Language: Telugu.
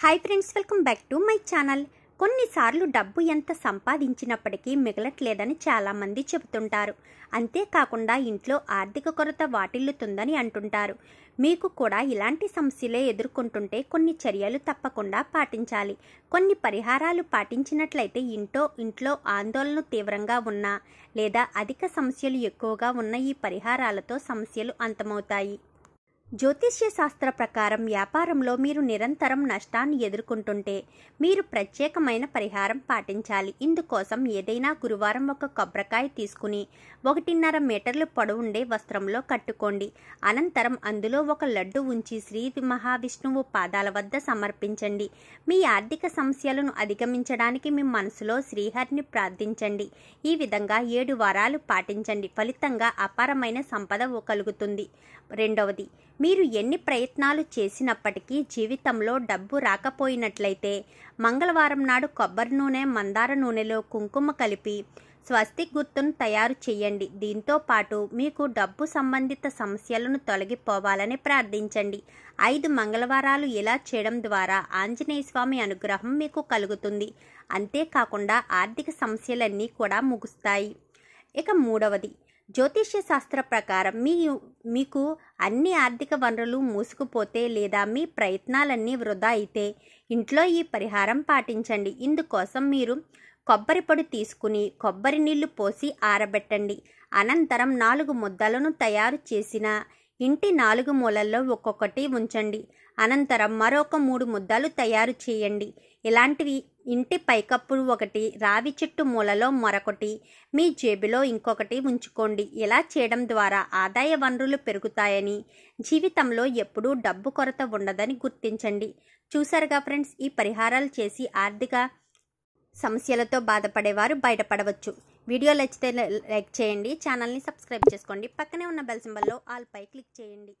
hi friends welcome back to my channel కొన్నిసార్లు డబ్బు ఎంత సంపాదించినప్పటికీ మిగలట్లేదని చాలామంది చెబుతుంటారు అంతేకాకుండా ఇంట్లో ఆర్థిక కొరత వాటిల్లుతుందని అంటుంటారు మీకు కూడా ఇలాంటి సమస్యలే ఎదుర్కొంటుంటే కొన్ని చర్యలు తప్పకుండా పాటించాలి కొన్ని పరిహారాలు పాటించినట్లయితే ఇంటో ఇంట్లో ఆందోళన తీవ్రంగా ఉన్నా లేదా అధిక సమస్యలు ఎక్కువగా ఉన్న ఈ పరిహారాలతో సమస్యలు అంతమవుతాయి జ్యోతిష్య శాస్త్ర ప్రకారం వ్యాపారంలో మీరు నిరంతరం నష్టాన్ని ఎదుర్కొంటుంటే మీరు ప్రత్యేకమైన పరిహారం పాటించాలి ఇందుకోసం ఏదైనా గురువారం ఒక కొబ్బరికాయ తీసుకుని ఒకటిన్నర మీటర్లు పొడవుండే వస్త్రంలో కట్టుకోండి అనంతరం అందులో ఒక లడ్డు ఉంచి శ్రీ మహావిష్ణువు పాదాల వద్ద సమర్పించండి మీ ఆర్థిక సమస్యలను అధిగమించడానికి మీ మనసులో శ్రీహరిని ప్రార్థించండి ఈ విధంగా ఏడు వారాలు పాటించండి ఫలితంగా అపారమైన సంపద కలుగుతుంది రెండవది మీరు ఎన్ని ప్రయత్నాలు చేసినప్పటికీ జీవితంలో డబ్బు రాకపోయినట్లయితే మంగళవారం నాడు కొబ్బరి నూనె మందార నూనెలో కుంకుమ కలిపి స్వస్తి గుర్తును తయారు చేయండి దీంతో పాటు మీకు డబ్బు సంబంధిత సమస్యలను తొలగిపోవాలని ప్రార్థించండి ఐదు మంగళవారాలు ఇలా చేయడం ద్వారా ఆంజనేయ స్వామి అనుగ్రహం మీకు కలుగుతుంది అంతేకాకుండా ఆర్థిక సమస్యలన్నీ కూడా ముగుస్తాయి ఇక మూడవది జ్యోతిష్య శాస్త్ర ప్రకారం మీ మీకు అన్ని ఆర్థిక వనరులు మూసుకుపోతే లేదా మీ ప్రయత్నాలన్నీ వృధా అయితే ఇంట్లో ఈ పరిహారం పాటించండి ఇందుకోసం మీరు కొబ్బరి పొడి తీసుకుని కొబ్బరి నీళ్లు పోసి ఆరబెట్టండి అనంతరం నాలుగు ముద్దలను తయారు చేసిన ఇంటి నాలుగు మూలల్లో ఒక్కొక్కటి ఉంచండి అనంతరం మరొక మూడు ముద్దలు తయారు చేయండి ఇలాంటివి ఇంటి పైకప్పు ఒకటి రావి చెట్టు మూలలో మరొకటి మీ జేబులో ఇంకొకటి ఉంచుకోండి ఇలా చేయడం ద్వారా ఆదాయ వనరులు పెరుగుతాయని జీవితంలో ఎప్పుడూ డబ్బు కొరత ఉండదని గుర్తించండి చూసారుగా ఫ్రెండ్స్ ఈ పరిహారాలు చేసి ఆర్థిక సమస్యలతో బాధపడేవారు బయటపడవచ్చు వీడియో నచ్చితే లైక్ చేయండి ఛానల్ని సబ్స్క్రైబ్ చేసుకోండి పక్కనే ఉన్న బెల్ సింబల్లో ఆల్పై క్లిక్ చేయండి